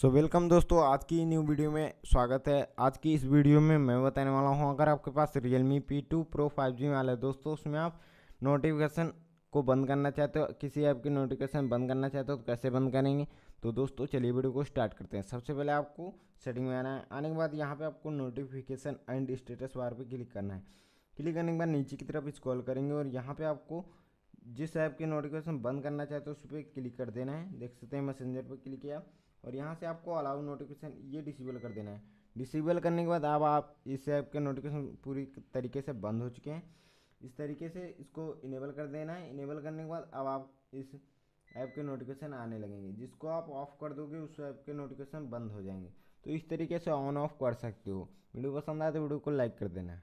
सो so, welcome दोस्तों आज की न्यू वीडियो में स्वागत है आज की इस वीडियो में मैं बताने वाला हूं अगर आपके पास Realme P2 Pro 5G वाला है दोस्तों उसमें आप नोटिफिकेशन को बंद करना चाहते हो किसी ऐप की नोटिफिकेशन बंद करना चाहते हो तो कैसे बंद करेंगे तो दोस्तों चलिए वीडियो को स्टार्ट करते हैं सबसे पहले आपको सेटिंग में आना है आने के बाद यहाँ पर आपको नोटिफिकेशन एंड स्टेटस बार पर क्लिक करना है क्लिक करने के बाद नीचे की तरफ स्क्रॉल करेंगे और यहाँ पर आपको जिस ऐप की नोटिफिकेशन बंद करना चाहते हो उस पर क्लिक कर देना है देख सकते हैं मैसेंजर पर क्लिक किया और यहाँ से आपको अलाउ नोटिफिकेशन ये डिसेबल कर देना है डिसेबल करने के बाद अब आप इस ऐप के नोटिफिकेशन पूरी तरीके से बंद हो चुके हैं इस तरीके से इसको इनेबल कर देना है इनेबल करने के बाद अब आप इस ऐप के नोटिफिकेशन आने लगेंगे जिसको आप ऑफ़ कर दोगे उस ऐप के नोटिफिकेशन बंद हो जाएंगे तो इस तरीके से ऑन ऑफ कर सकते हो वीडियो पसंद आए तो वीडियो को लाइक कर देना